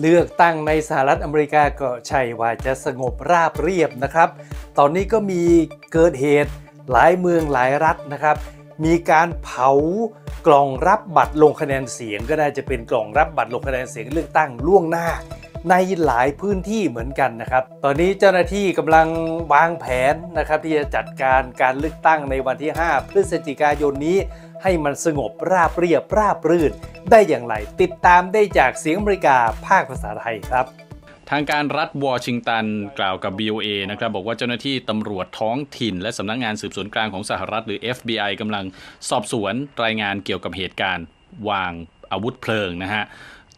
เลือกตั้งในสหรัฐอเมริกาก็ใช่ว่าจะสงบราบเรียบนะครับ ตอนนี้ก็มีเกิดเหตุหลายเมืองหลายรัฐนะครับ มีการเผากล่องรับบัตรลงคะแนนเสียง ก็น่าจะเป็นกล่องรับบัตรลงคะแนนเสียงเลือกตั้งล่วงหน้าในหลายพื้นที่เหมือนกันนะครับ ตอนนี้เจ้าหน้าที่กำลังวางแผนนะครับ ที่จะจัดการการเลือกตั้งในวันที่ 5 พฤศจิกายนนี้ให้มันสงบราบเรียบราบรื่น ได้อย่างไร ติดตามได้จากเสียงอเมริกาภาคภาษาไทยครับ ทางการรัฐวอชิงตันกล่าวกับ BOA นะครับ บอกว่าเจ้าหน้าที่ตำรวจท้องถิ่น และสำนักงงานสืบสวนกลางของสหรัฐหรือ FBI กำลังสอบสวนรายงานเกี่ยวกับเหตุการณ์ วางอาวุธเพลิงนะฮะ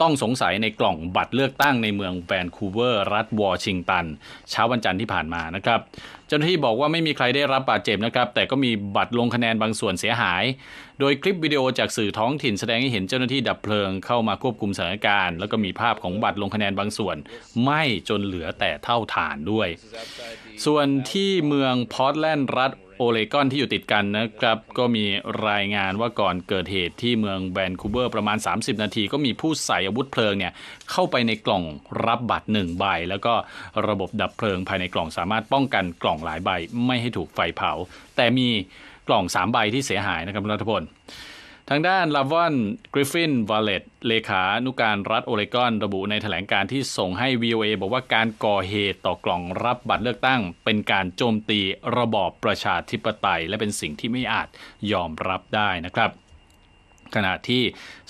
ต้องสงสัยในกล่องบัตรเลือกตั้งในเมืองแวนคูเวอร์ รัฐวอชิงตัน เช้าวันจันทร์ที่ผ่านมานะครับ เจ้าหน้าที่บอกว่าไม่มีใครได้รับบาดเจ็บนะครับ แต่ก็มีบัตรลงคะแนนบางส่วนเสียหาย โดยคลิปวิดีโอจากสื่อท้องถิ่นแสดงให้เห็นเจ้าหน้าที่ดับเพลิงเข้ามาควบคุมสถานการณ์แล้วก็มีภาพของบัตรลงคะแนนบางส่วนไม่จนเหลือแต่เท่าฐานด้วย ส่วนที่เมืองพอร์ตแลนด์รัฐโอเลกอนที่อยู่ติดกันนะครับก็มีรายงานว่าก่อนเกิดเหตุที่เมืองแวนคูเวอร์ประมาณ 30 นาทีก็มีผู้ใส่อาวุธเพลิงเนี่ยเข้าไปในกล่องรับบัตรหนึ่งใบ แล้วก็ระบบดับเพลิงภายในกล่องสามารถป้องกันกล่องหลายใบไม่ให้ถูกไฟเผา แต่มีกล่องสามใบที่เสียหายนะครับรัฐพลทางด้านลาวอนกริฟฟินวอลเลตเลขานุการรัฐโอเรกอนระบุในถแถลงการที่ส่งให้ VOA บอกว่าการก่อเหตุต่อกล่องรับบัตรเลือกตั้ง เป็นการโจมตีระบอบประชาธิปไตยและเป็นสิ่งที่ไม่อาจยอมรับได้นะครับ ขณะที่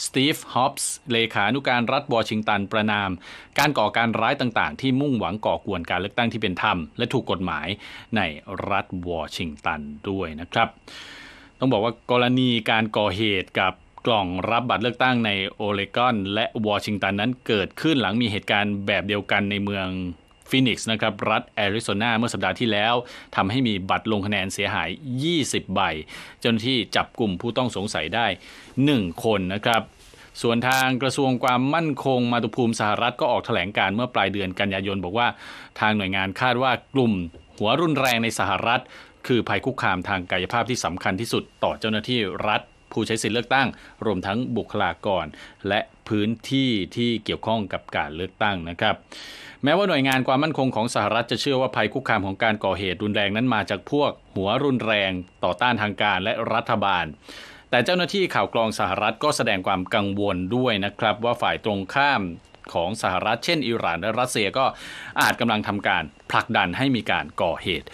สตีฟฮอปส์เลขานุการรัฐวอชิงตันประนาม การก่อการร้ายต่างๆ ที่มุ่งหวังก่อกวนการเลือกตั้งที่เป็นธรรมและถูกกฎหมายในรัฐวอชิงตันด้วยนะครับต้องบอกว่ากรณีการก่อเหตุกับกล่องรับบัตรเลือกตั้งในโอเลกอน และวอชิงตันนั้นเกิดขึ้นหลังมีเหตุการณ์แบบเดียวกันในเมืองฟินิกส์นะครับรัฐแอริโซนาเมื่อสัปดาห์ที่แล้วทำให้มีบัตรลงคะแนนเสียหาย 20 ใบเจ้าหน้าที่จับกลุ่มผู้ต้องสงสัยได้ 1 คนนะครับส่วนทางกระทรวงความมั่นคงมาตุภูมิสหรัฐก็ออกถแถลงการเมื่อปลายเดือนกันยายนบอกว่า ทางหน่วยงานคาดว่ากลุ่มหัวรุนแรงในสหรัฐคือภัยคุกคามทางกายภาพที่สำคัญที่สุด ต่อเจ้าหน้าที่รัฐผู้ใช้สิทธิเลือกตั้ง รวมทั้งบุคลากรและพื้นที่ที่เกี่ยวข้องกับการเลือกตั้งนะครับแม้ว่าหน่วยงานความมั่นคงของสหรัฐจะเชื่อว่าภัยคุกคามของการก่อเหตุ รุนแรงนั้นมาจากพวกหัวรุนแรงต่อต้านทางการและรัฐบาล แต่เจ้าหน้าที่ข่าวกรองสหรัฐก็แสดงความกังวลด้วยนะครับว่าฝ่ายตรงข้ามของสหรัฐเช่นอิหร่านและรัสเซียก็อาจกำลังทำการผลักดันให้มีการก่อเหตุ